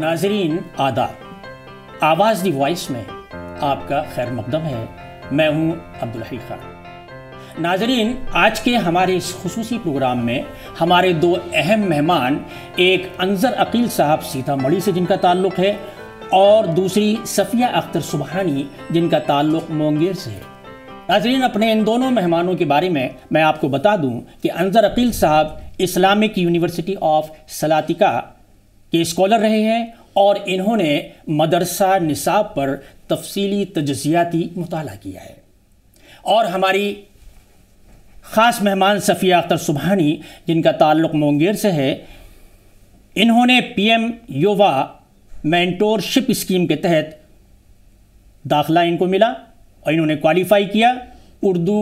नाजरीन आदाब आवाज़ दी वॉइस में आपका खैर मकदम है मैं हूं अब्दुल खान नाजरीन आज के हमारे इस खसूसी प्रोग्राम में हमारे दो अहम मेहमान एक अनजर अकील साहब सीतामढ़ी से जिनका ताल्लुक़ है और दूसरी सफ़िया अख्तर सुबहानी जिनका ताल्लुक़ मोंगेर से है नाजरीन अपने इन दोनों मेहमानों के बारे में मैं आपको बता दूं कि अंज़र अकील साहब इस्लामिक यूनिवर्सिटी ऑफ सलातिका ये स्कॉलर रहे हैं और इन्होंने मदरसा निसाब पर तफसीली तजियाती मुताल किया है और हमारी ख़ास मेहमान सफ़िया अख्तर सुबहानी जिनका ताल्लुक़ मुंगेर से है इन्होंने पीएम योवा मैंटोरशिप स्कीम के तहत दाखला इनको मिला और इन्होंने क्वालिफ़ाई किया उर्दू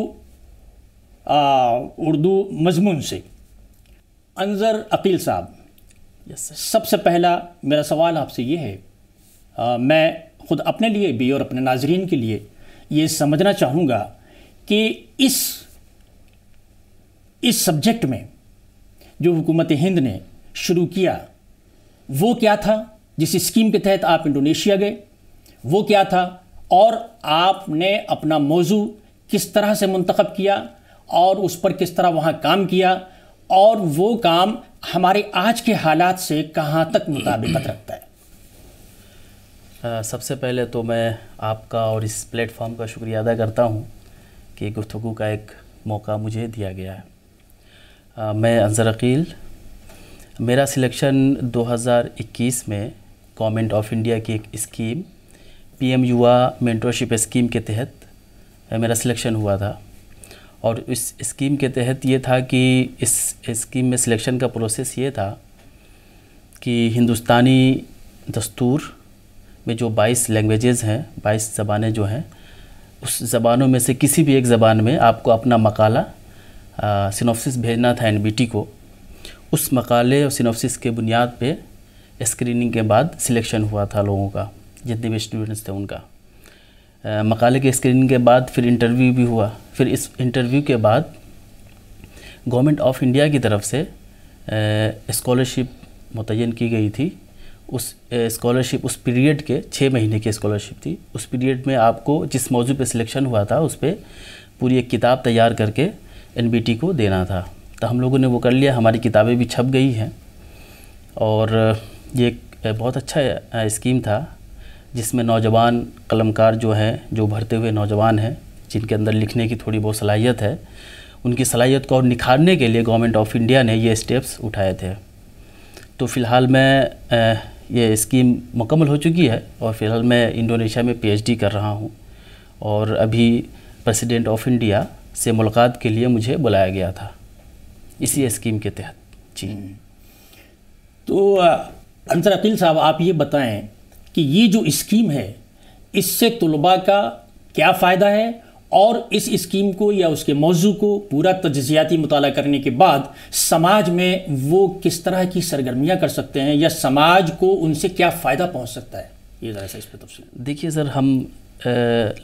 आ, उर्दू मजमून से अंज़र अकील साहब yes, सबसे पहला मेरा सवाल आपसे ये है आ, मैं खुद अपने लिए भी और अपने नाजरीन के लिए ये समझना चाहूँगा कि इस इस सब्जेक्ट में जो हुकूमत हिंद ने शुरू किया वो क्या था जिस स्कीम के तहत आप इंडोनेशिया गए वो क्या था और आपने अपना मौजू किस तरह से मंतखब किया और उस पर किस तरह वहाँ काम किया और वो काम हमारे आज के हालात से कहाँ तक मुताबिकत रखता है आ, सबसे पहले तो मैं आपका और इस प्लेटफॉर्म का शुक्रिया अदा करता हूँ कि गुफ्तु का एक मौका मुझे दिया गया है आ, मैं अंजर अकील मेरा सिलेक्शन 2021 में गवर्नमेंट ऑफ इंडिया की एक scheme PM Yuva mentorship scheme के तहत मेरा सिलेक्शन हुआ था और इस स्कीम के तहत ये था कि इस स्कीम में सिलेक्शन का प्रोसेस ये था कि हिंदुस्तानी दस्तूर में जो 22 लैंग्वेजेस हैं 22 ज़बानें जो हैं उस ज़बानों में से किसी भी एक ज़बान में आपको अपना मकाला सिनोप्सिस भेजना था एनबीटी को उस मकाले और सिनोप्सिस के बुनियाद पे स्क्रीनिंग के बाद सिलेक्शन हुआ था लोगों का जितने भी स्टूडेंट्स थे उनका मकाले के स्क्रीनिंग के बाद फिर इंटरव्यू भी हुआ फिर इस इंटरव्यू के बाद गवर्नमेंट ऑफ इंडिया की तरफ से स्कॉलरशिप मुतन की गई थी उस स्कॉलरशिप उस पीरियड के छः महीने की स्कॉलरशिप थी उस पीरियड में आपको जिस मौजू पे सिलेक्शन हुआ था उस पर पूरी एक किताब तैयार करके एन को देना था तो हम लोगों ने वो कर लिया हमारी किताबें भी छप गई हैं और ये एक बहुत अच्छा स्कीम था जिसमें नौजवान कलमकार जो हैं जो भरते हुए नौजवान हैं जिनके अंदर लिखने की थोड़ी बहुत सलाहियत है उनकी सलाहियत को और निखारने के लिए गवर्नमेंट ऑफ इंडिया ने ये स्टेप्स उठाए थे तो फ़िलहाल मैं ये स्कीम मुकम्मल हो चुकी है और फ़िलहाल मैं इंडोनेशिया में पीएचडी कर रहा हूँ और अभी प्रेसिडेंट ऑफ इंडिया से मुलाकात के लिए मुझे बुलाया गया था इसी स्कीम के तहत जी तो अंसर अकील साहब आप ये बताएं कि ये जो स्कीम है इससे तलबा का क्या फ़ायदा है और इस स्कीम को या उसके मौजू को पूरा तजियाती मुताल करने के बाद समाज में वो किस तरह की सरगर्मियाँ कर सकते हैं या समाज को उनसे क्या फ़ायदा पहुँच सकता है ये ज़रा सा इस पर तफ़ी देखिए सर हम आ,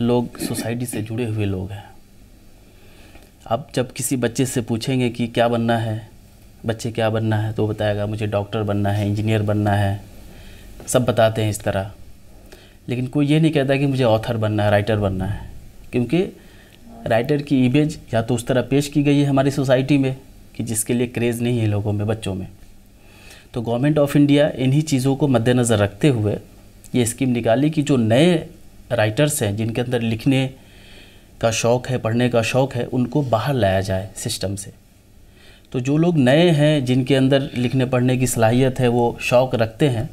लोग सोसाइटी से जुड़े हुए लोग हैं आप जब किसी बच्चे से पूछेंगे कि क्या बनना है बच्चे क्या बनना है तो बताएगा मुझे डॉक्टर बनना है इंजीनियर बनना है सब बताते हैं इस तरह लेकिन कोई ये नहीं कहता कि मुझे ऑथर बनना है राइटर बनना है क्योंकि राइटर की इमेज या तो उस तरह पेश की गई है हमारी सोसाइटी में कि जिसके लिए क्रेज़ नहीं है लोगों में बच्चों में तो गवर्नमेंट ऑफ इंडिया इन्हीं चीज़ों को मद्देनज़र रखते हुए ये स्कीम निकाली कि जो नए राइटर्स हैं जिनके अंदर लिखने का शौक़ है पढ़ने का शौक़ है उनको बाहर लाया जाए सिस्टम से तो जो लोग नए हैं जिनके अंदर लिखने पढ़ने की सलाहियत है वो शौक़ रखते हैं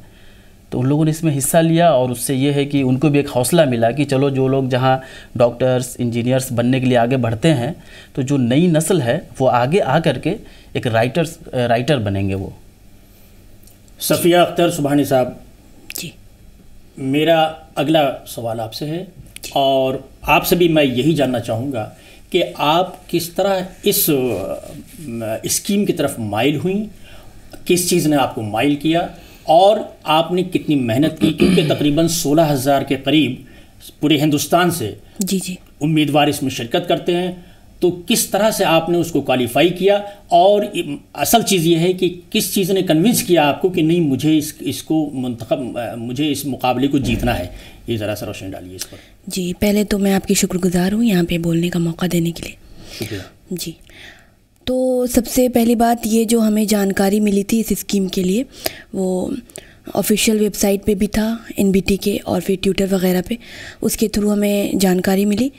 तो उन लोगों ने इसमें हिस्सा लिया और उससे ये है कि उनको भी एक हौसला मिला कि चलो जो लोग जहाँ डॉक्टर्स इंजीनियर्स बनने के लिए आगे बढ़ते हैं तो जो नई नस्ल है वो आगे आ करके एक राइटर्स राइटर बनेंगे वो सफ़िया अख्तर सुबहानी साहब जी मेरा अगला सवाल आपसे है और आपसे भी मैं यही जानना चाहूँगा कि आप किस तरह इस स्कीम की तरफ माइल हुई किस चीज़ ने आपको माइल किया और आपने कितनी मेहनत की क्योंकि तकरीबन सोलह हज़ार के करीब पूरे हिंदुस्तान से जी जी उम्मीदवार इसमें शिरकत करते हैं तो किस तरह से आपने उसको क्वालिफाई किया और असल चीज़ यह है कि किस चीज़ ने कन्विंस किया आपको कि नहीं मुझे इस इसको मंतखब मुझे इस मुकाबले को जीतना है ये ज़रा सा रोशनी डालिए इस पर जी पहले तो मैं आपकी शुक्रगुजार हूँ यहाँ पे बोलने का मौका देने के लिए जी तो सबसे पहली बात ये जो हमें जानकारी मिली थी इस स्कीम के लिए वो ऑफिशियल वेबसाइट पे भी था एन के और फिर ट्विटर वगैरह पे उसके थ्रू हमें जानकारी मिली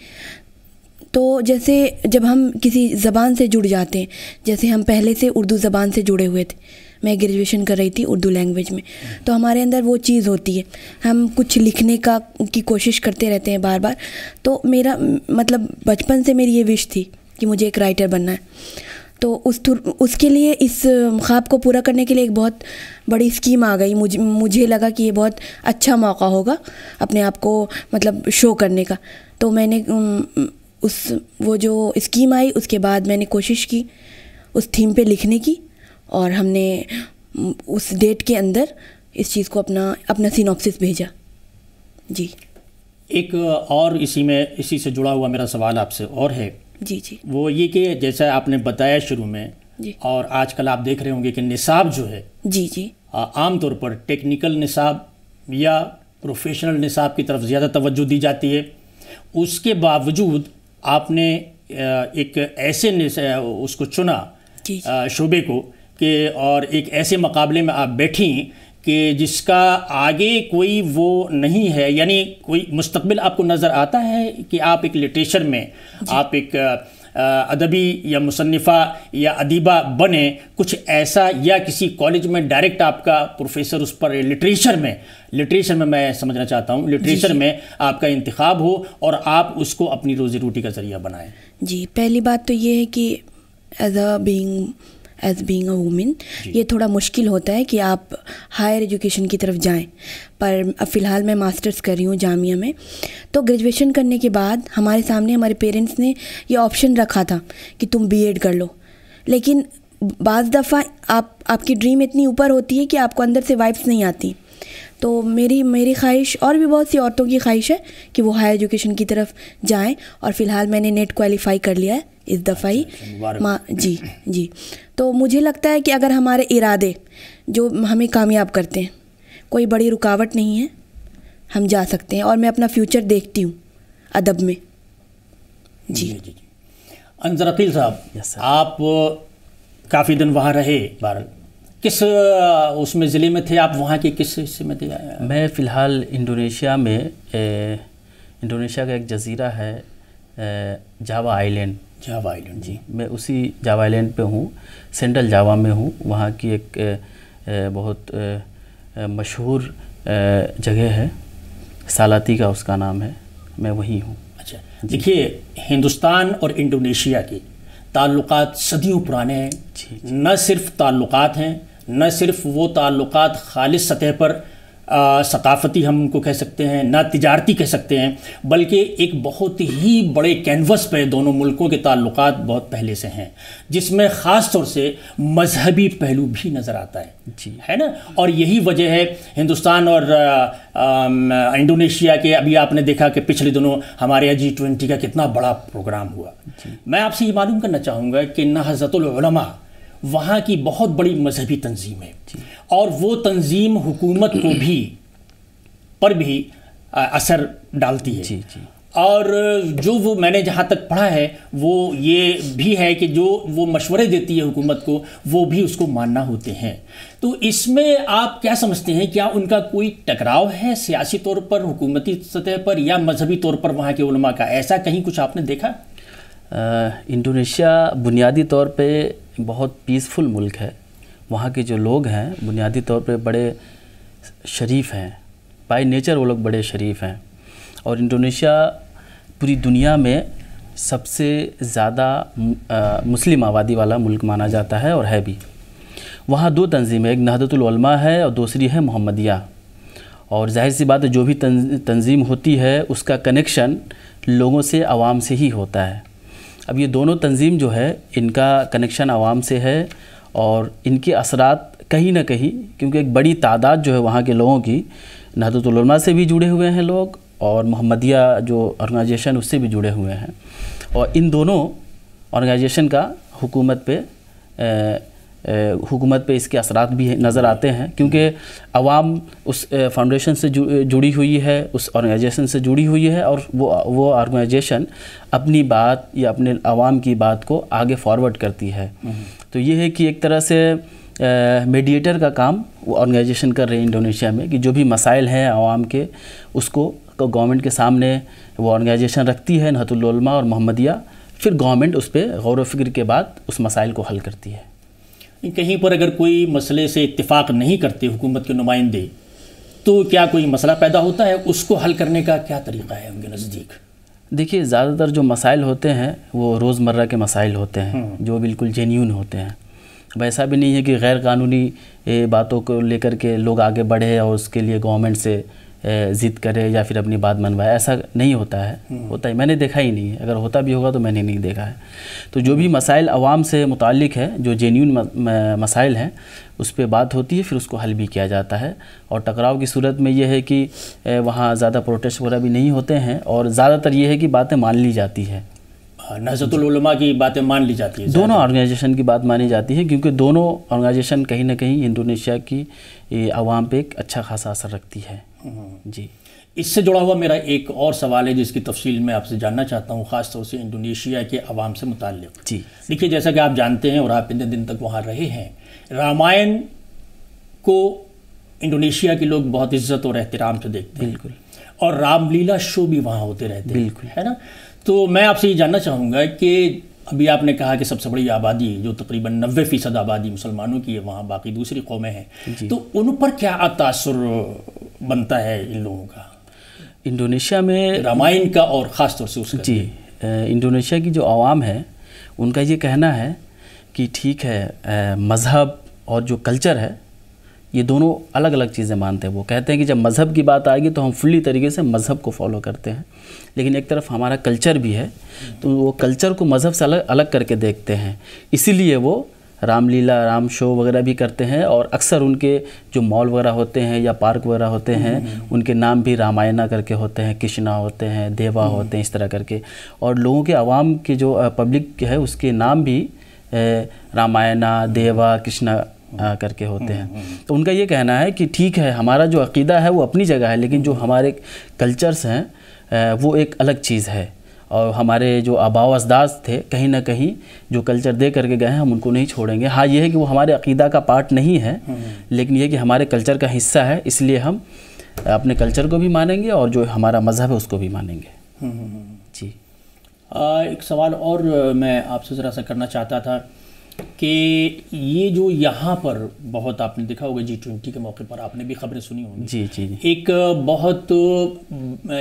तो जैसे जब हम किसी ज़बान से जुड़ जाते हैं जैसे हम पहले से उर्दू ज़बान से जुड़े हुए थे मैं ग्रेजुएशन कर रही थी उर्दू लैंग्वेज में तो हमारे अंदर वो चीज़ होती है हम कुछ लिखने का की कोशिश करते रहते हैं बार बार तो मेरा मतलब बचपन से मेरी ये विश थी कि मुझे एक राइटर बनना है तो उस उसके लिए इस ख्वाब को पूरा करने के लिए एक बहुत बड़ी स्कीम आ गई मुझे मुझे लगा कि ये बहुत अच्छा मौका होगा अपने आप को मतलब शो करने का तो मैंने उस वो जो स्कीम आई उसके बाद मैंने कोशिश की उस थीम पे लिखने की और हमने उस डेट के अंदर इस चीज़ को अपना अपना सिनॉप्सिस भेजा जी एक और इसी में इसी से जुड़ा हुआ मेरा सवाल आपसे और है जी जी वो ये कि जैसा आपने बताया शुरू में और आजकल आप देख रहे होंगे कि निसाब जो है जी जी आमतौर पर टेक्निकल निसाब या प्रोफेशनल निसाब की तरफ ज़्यादा तवज्जो दी जाती है उसके बावजूद आपने एक ऐसे उसको चुना शोबे को कि और एक ऐसे मुकाबले में आप बैठी कि जिसका आगे कोई वो नहीं है यानी कोई मुस्तबिल आपको नज़र आता है कि आप एक लिटरेचर में आप एक अदबी या मुसनफ़ा या अदीबा बने कुछ ऐसा या किसी कॉलेज में डायरेक्ट आपका प्रोफेसर उस पर लिटरेचर में लिटरेचर में मैं समझना चाहता हूँ लिटरेचर में आपका इंतखब हो और आप उसको अपनी रोज़ी रोटी का ज़रिया बनाएं जी पहली बात तो ये है कि as a being as being a woman ये थोड़ा मुश्किल होता है कि आप हायर एजुकेशन की तरफ जाएं पर अब फ़िलहाल मैं मास्टर्स कर रही हूँ जामिया में तो ग्रेजुएशन करने के बाद हमारे सामने हमारे पेरेंट्स ने ये ऑप्शन रखा था कि तुम बीएड कर लो लेकिन बाज़ दफ़ा आप आपकी ड्रीम इतनी ऊपर होती है कि आपको अंदर से वाइब्स नहीं आती तो मेरी मेरी ख्वाहिश और भी बहुत सी औरतों की ख्वाहिश है कि वो हायर एजुकेशन की तरफ जाएं और फ़िलहाल मैंने नेट क्वालिफ़ाई कर लिया है इस ही माँ जी जी तो मुझे लगता है कि अगर हमारे इरादे जो हमें कामयाब करते हैं कोई बड़ी रुकावट नहीं है हम जा सकते हैं और मैं अपना फ्यूचर देखती हूँ अदब में जी जी जी अनजर अकील साहब आप काफ़ी दिन वहाँ रहे बार किस उसमें ज़िले में थे आप वहाँ के किस हिस्से में थे मैं फ़िलहाल इंडोनेशिया में ए, इंडोनेशिया का एक जजीरा है जावा आइलैंड जावा आइलैंड जी मैं उसी जावा आइलैंड पे हूँ सेंट्रल जावा में हूँ वहाँ की एक बहुत मशहूर जगह है सालाती का उसका नाम है मैं वहीं हूँ अच्छा देखिए हिंदुस्तान और इंडोनेशिया के ताल्लुक़ सदियों पुराने हैं न सिर्फ ताल्लुक़ हैं न सिर्फ वो ताल्लुक़ खालिश सतह पर सकाफती हम उनको कह सकते हैं ना तजारती कह सकते हैं बल्कि एक बहुत ही बड़े कैनवस पर दोनों मुल्कों के ताल्लुक बहुत पहले से हैं जिसमें ख़ास तौर से मजहबी पहलू भी नज़र आता है जी है ना और यही वजह है हिंदुस्तान और इंडोनेशिया के अभी आपने देखा कि पिछले दिनों हमारे यहाँ जी ट्वेंटी का कितना बड़ा प्रोग्राम हुआ मैं आपसे ये मालूम करना चाहूँगा कि ना हज़रतलमा वहाँ की बहुत बड़ी मजहबी तंजीम है और वो तंजीम हुकूमत को भी पर भी असर डालती है जी जी और जो वो मैंने जहाँ तक पढ़ा है वो ये भी है कि जो वो मशवरे देती है हुकूमत को वो भी उसको मानना होते हैं तो इसमें आप क्या समझते हैं क्या उनका कोई टकराव है सियासी तौर पर हुकूमती सतह पर या मजहबी तौर पर वहाँ के उलमा का ऐसा कहीं कुछ आपने देखा इंडोनेशिया बुनियादी तौर पे बहुत पीसफुल मुल्क है वहाँ के जो लोग हैं बुनियादी तौर पर बड़े शरीफ हैं बाय नेचर वो लोग बड़े शरीफ हैं और इंडोनेशिया पूरी दुनिया में सबसे ज़्यादा मुस्लिम आबादी वाला मुल्क माना जाता है और है भी वहाँ दो तंजीमें एक नहदतुलमा है और दूसरी है मोहम्मदिया और जाहिर सी बात है जो भी तंजीम होती है उसका कनेक्शन लोगों से आवाम से ही होता है अब ये दोनों तंजीम जो है इनका कनेक्शन आवाम से है और इनके असरात कहीं ना कहीं क्योंकि एक बड़ी तादाद जो है वहाँ के लोगों की नहदतुलमा से भी जुड़े हुए हैं लोग और मोहम्मदिया जो ऑर्गेनाइजेशन उससे भी जुड़े हुए हैं और इन दोनों ऑर्गेनाइजेशन का हुकूमत पे हुकूमत पे इसके असरात भी नज़र आते हैं क्योंकि अवाम उस फाउंडेशन से जु, जुड़ी हुई है उस ऑर्गेनाइजेशन से जुड़ी हुई है और वो वो ऑर्गेनाइजेशन अपनी बात या अपने अवाम की बात को आगे फॉरवर्ड करती है हम्म। तो ये है कि एक तरह से मेडिएटर का काम वो ऑर्गेनाइजेशन कर रहे हैं इंडोनेशिया में कि जो भी मसाइल हैं आवाम के उसको गवर्नमेंट के सामने वो ऑर्गेनाइजेशन रखती है नहतुल्लमा और मोहम्मदिया फिर गवर्नमेंट उस पर गौर व फिक्र के बाद उस मसाइल को हल करती है कि कहीं पर अगर कोई मसले से इतफ़ाक़ नहीं करते हुकूमत के नुमाइंदे तो क्या कोई मसला पैदा होता है उसको हल करने का क्या तरीका है उनके नज़दीक देखिए ज़्यादातर जो मसाइल होते हैं वो रोज़मर्रा के मसाइल होते हैं हम्म। जो बिल्कुल जेन्यून होते हैं अब ऐसा भी नहीं है कि गैर कानूनी बातों को लेकर के लोग आगे बढ़े और उसके लिए गवर्नमेंट से ज़िद करे या फिर अपनी बात मनवाए ऐसा नहीं होता है हम्म। होता ही मैंने देखा ही नहीं है अगर होता भी होगा तो मैंने नहीं देखा है तो जो भी मसाइल आवाम से मुतक है जो जेन्यून मसाइल हैं उस पर बात होती है फिर उसको हल भी किया जाता है और टकराव की सूरत में यह है कि वहाँ ज़्यादा प्रोटेस्ट वगैरह भी नहीं होते हैं और ज़्यादातर ये है कि बातें मान ली जाती है हाँ, नजरतुलमा तो की बातें मान ली जाती है दोनों ऑर्गेनाइजेशन की बात मानी जाती है क्योंकि दोनों ऑर्गेनाइजेशन कहीं ना कहीं इंडोनेशिया की आवाम पे एक अच्छा खासा असर रखती है हम्म। जी इससे जुड़ा हुआ मेरा एक और सवाल है जिसकी तफसील मैं आपसे जानना चाहता हूँ खासतौर से इंडोनेशिया के आवाम से मुतल जी देखिए जैसा कि आप जानते हैं और आप इतने दिन तक वहाँ रहे हैं रामायण को इंडोनेशिया के लोग बहुत इज्जत और एहतराम से देखते हैं बिल्कुल और रामलीला शो भी वहाँ होते रहते हैं बिल्कुल है ना तो मैं आपसे ये जानना चाहूँगा कि अभी आपने कहा कि सबसे बड़ी आबादी जो तकरीबन नबे फ़ीसद आबादी मुसलमानों की है वहाँ बाकी दूसरी कौमें हैं तो उन पर क्या तासर बनता है इन लोगों का इंडोनेशिया में रामायण का और ख़ास तौर से उसका जी इंडोनेशिया की जो आवाम है उनका ये कहना है कि ठीक है मज़हब और जो कल्चर है ये दोनों अलग अलग चीज़ें मानते हैं वो कहते हैं कि जब मज़हब की बात आएगी तो हम फुल्ली तरीके से मज़हब को फॉलो करते हैं लेकिन एक तरफ हमारा कल्चर भी है तो वो कल्चर को मज़हब से अलग अलग करके देखते हैं इसीलिए वो रामलीला राम शो वगैरह भी करते हैं और अक्सर उनके जो मॉल वगैरह होते हैं या पार्क वगैरह होते हैं हम्म, हम्म। उनके नाम भी रामायणा करके होते हैं कृष्णा होते हैं देवा हम्म। होते हैं इस तरह करके और लोगों के आवाम के जो पब्लिक है उसके नाम भी रामायणा देवा कृष्णा आ, करके होते हैं तो उनका ये कहना है कि ठीक है हमारा जो अकीदा है वो अपनी जगह है लेकिन जो हमारे कल्चर्स हैं वो एक अलग चीज़ है और हमारे जो आबाव अजदाज थे कहीं ना कहीं जो कल्चर दे करके गए हैं हम उनको नहीं छोड़ेंगे हाँ ये है कि वो हमारे अकीदा का पार्ट नहीं है लेकिन ये कि हमारे कल्चर का हिस्सा है इसलिए हम अपने कल्चर को भी मानेंगे और जो हमारा मज़हब है उसको भी मानेंगे हम्म, हम्म, हम्म। जी एक सवाल और मैं आपसे ज़रा सा करना चाहता था कि ये जो यहाँ पर बहुत आपने देखा होगा जी ट्वेंटी के मौके पर आपने भी खबरें सुनी होंगी जी जी एक बहुत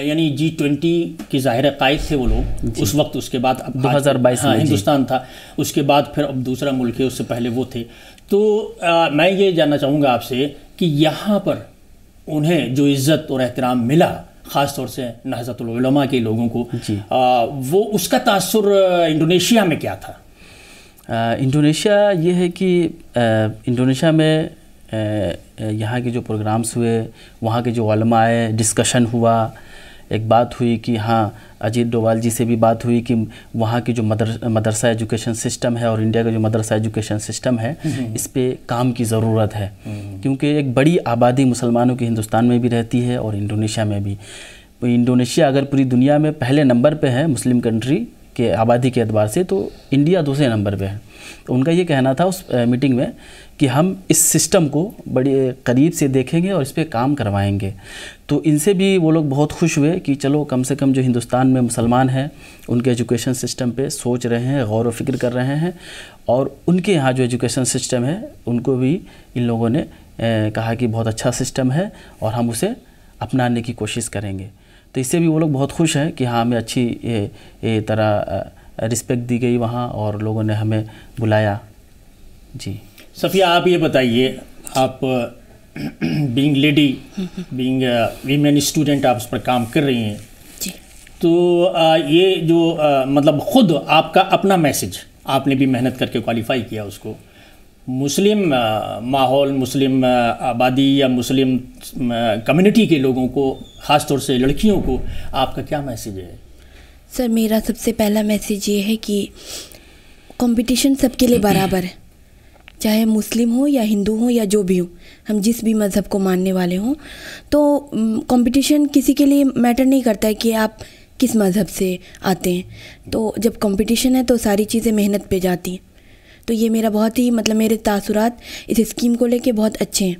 यानी जी ट्वेंटी के ज़ाहिर कायद थे वो लोग उस वक्त उसके बाद अब दो हज़ार बाईस हाँ हिंदुस्तान था उसके बाद फिर अब दूसरा मुल्क है उससे पहले वो थे तो आ, मैं ये जानना चाहूँगा आपसे कि यहाँ पर उन्हें जो इज़्ज़त और एहतराम मिला ख़ास तौर से नहजतुलमा के लोगों को आ, वो उसका तासर इंडोनेशिया में क्या था इंडोनेशिया ये है कि इंडोनेशिया में यहाँ के जो प्रोग्राम्स हुए वहाँ के जो आए डिस्कशन हुआ एक बात हुई कि हाँ अजीत डोवाल जी से भी बात हुई कि वहाँ की जो मदर मदरसा एजुकेशन सिस्टम है और इंडिया का जो मदरसा एजुकेशन सिस्टम है हम्म। इस पर काम की ज़रूरत है हम्म। क्योंकि एक बड़ी आबादी मुसलमानों की हिंदुस्तान में भी रहती है और इंडोनेशिया में भी इंडोनेशिया अगर पूरी दुनिया में पहले नंबर पे है मुस्लिम कंट्री के आबादी के अतबार से तो इंडिया दूसरे नंबर पे है तो उनका ये कहना था उस मीटिंग में कि हम इस सिस्टम को बड़े करीब से देखेंगे और इस पर काम करवाएंगे तो इनसे भी वो लोग बहुत खुश हुए कि चलो कम से कम जो हिंदुस्तान में मुसलमान हैं उनके एजुकेशन सिस्टम पे सोच रहे हैं गौर व फिक्र कर रहे हैं और उनके यहाँ जो एजुकेशन सिस्टम है उनको भी इन लोगों ने कहा कि बहुत अच्छा सिस्टम है और हम उसे अपनाने की कोशिश करेंगे तो इससे भी वो लोग बहुत खुश हैं कि हाँ हमें अच्छी ये, तरह रिस्पेक्ट दी गई वहाँ और लोगों ने हमें बुलाया जी सफिया आप ये बताइए आप being lady being women student आप उस पर काम कर रही हैं तो आ, ये जो आ, मतलब ख़ुद आपका अपना मैसेज आपने भी मेहनत करके क्वालिफाई किया उसको मुस्लिम माहौल मुस्लिम आबादी या मुस्लिम कम्युनिटी के लोगों को ख़ास तौर से लड़कियों को आपका क्या मैसेज है सर मेरा सबसे पहला मैसेज ये है कि कंपटीशन सबके लिए बराबर है चाहे मुस्लिम हो या हिंदू हो या जो भी हो हम जिस भी मज़हब को मानने वाले हों तो कंपटीशन किसी के लिए मैटर नहीं करता है कि आप किस मज़हब से आते हैं तो जब कंपटीशन है तो सारी चीज़ें मेहनत पे जाती हैं तो ये मेरा बहुत ही मतलब मेरे तासुरात इस स्कीम को लेके बहुत अच्छे हैं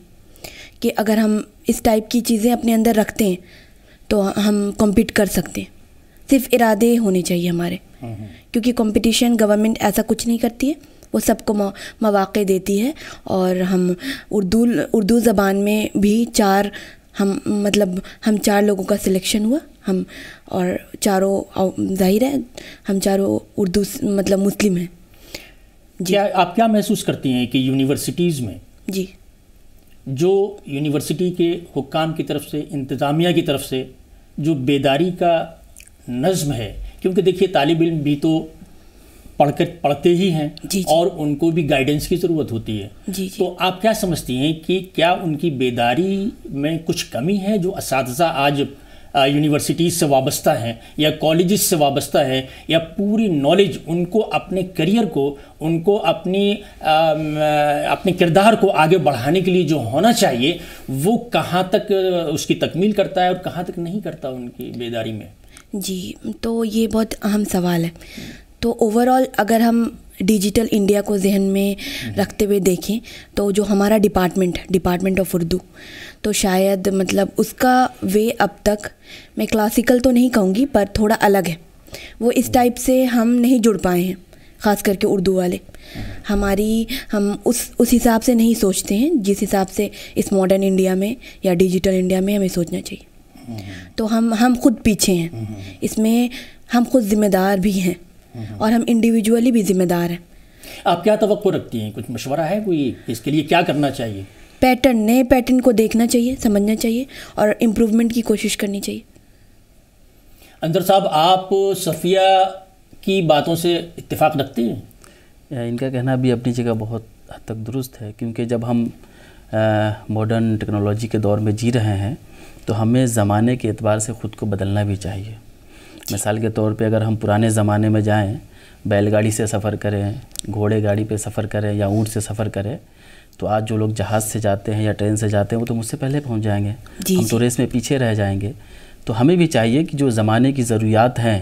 कि अगर हम इस टाइप की चीज़ें अपने अंदर रखते हैं तो हम कॉम्पीट कर सकते हैं सिर्फ इरादे होने चाहिए हमारे हम्म, हम्म। क्योंकि कंपटीशन गवर्नमेंट ऐसा कुछ नहीं करती है वो सबको मौाक़े देती है और हम उर्दू उर्दू ज़बान में भी चार हम मतलब हम चार लोगों का सिलेक्शन हुआ हम और चारों जाहिर है हम चारों उर्दू मतलब मुस्लिम हैं क्या आप क्या महसूस करती हैं कि यूनिवर्सिटीज़ में जी जो यूनिवर्सिटी के हुक्काम की तरफ से इंतज़ामिया की तरफ से जो बेदारी का नज़म है क्योंकि देखिए तालब इम भी तो पढ़ कर पढ़ते ही हैं जी, जी। और उनको भी गाइडेंस की ज़रूरत होती है जी, जी। तो आप क्या समझती हैं कि क्या उनकी बेदारी में कुछ कमी है जो इस आज यूनिवर्सिटीज़ से वाबस्ता हैं या कॉलेज से वाबस्ता है या पूरी नॉलेज उनको अपने करियर को उनको अपनी आ, अपने किरदार को आगे बढ़ाने के लिए जो होना चाहिए वो कहाँ तक उसकी तकमील करता है और कहाँ तक नहीं करता उनकी बेदारी में जी तो ये बहुत अहम सवाल है तो ओवरऑल अगर हम डिजिटल इंडिया को जहन में हम्म। रखते हुए देखें तो जो हमारा डिपार्टमेंट डिपार्टमेंट ऑफ उर्दू तो शायद मतलब उसका वे अब तक मैं क्लासिकल तो नहीं कहूँगी पर थोड़ा अलग है वो इस टाइप हम्म। से हम नहीं जुड़ पाए हैं ख़ास करके उर्दू वाले हम्म। हमारी हम उस उस हिसाब से नहीं सोचते हैं जिस हिसाब से इस मॉडर्न इंडिया में या डिजिटल इंडिया में हमें सोचना चाहिए तो हम हम खुद पीछे हैं इसमें हम खुद ज़िम्मेदार भी हैं हम्म। और हम इंडिविजुअली भी जिम्मेदार हैं आप क्या तो रखती हैं कुछ मशवरा है कोई इसके लिए क्या करना चाहिए पैटर्न नए पैटर्न को देखना चाहिए समझना चाहिए और इम्प्रूवमेंट की कोशिश करनी चाहिए अंदर साहब आप सफ़िया की बातों से इत्तेफाक रखते हैं इनका कहना भी अपनी जगह बहुत हद तक दुरुस्त है क्योंकि जब हम मॉडर्न टेक्नोलॉजी के दौर में जी रहे हैं तो हमें ज़माने के अतबार से ख़ुद को बदलना भी चाहिए मिसाल के तौर पे अगर हम पुराने ज़माने में जाएं बैलगाड़ी से सफ़र करें घोड़े गाड़ी पे सफ़र करें या ऊँट से सफ़र करें तो आज जो लोग जहाज़ से जाते हैं या ट्रेन से जाते हैं वो तो मुझसे पहले पहुँच जाएंगे जी, हम तो रेस में पीछे रह जाएंगे तो हमें भी चाहिए कि जो ज़माने की ज़रूरियात हैं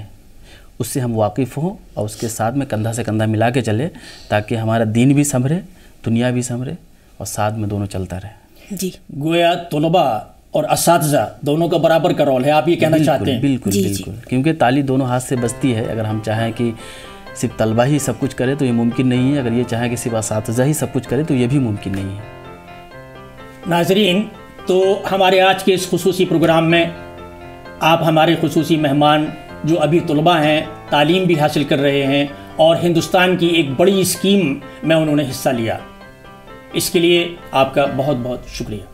उससे हम वाकिफ़ हों और उसके साथ में कंधा से कंधा मिला के चले ताकि हमारा दीन भी संभरे दुनिया भी संभरे और साथ में दोनों चलता रहे जी गोया तलबा और इस दोनों का बराबर का रोल है आप ये कहना चाहते हैं बिल्कुल जी, बिल्कुल जी। क्योंकि ताली दोनों हाथ से बचती है अगर हम चाहें कि सिर्फ तलबा ही सब कुछ करे तो ये मुमकिन नहीं है अगर ये चाहें कि सिर्फ इस ही सब कुछ करे तो ये भी मुमकिन नहीं है नाजरीन तो हमारे आज के इस खसूसी प्रोग्राम में आप हमारे खसूसी मेहमान जो अभी तलबा हैं तालीम भी हासिल कर रहे हैं और हिंदुस्तान की एक बड़ी स्कीम में उन्होंने हिस्सा लिया इसके लिए आपका बहुत बहुत शुक्रिया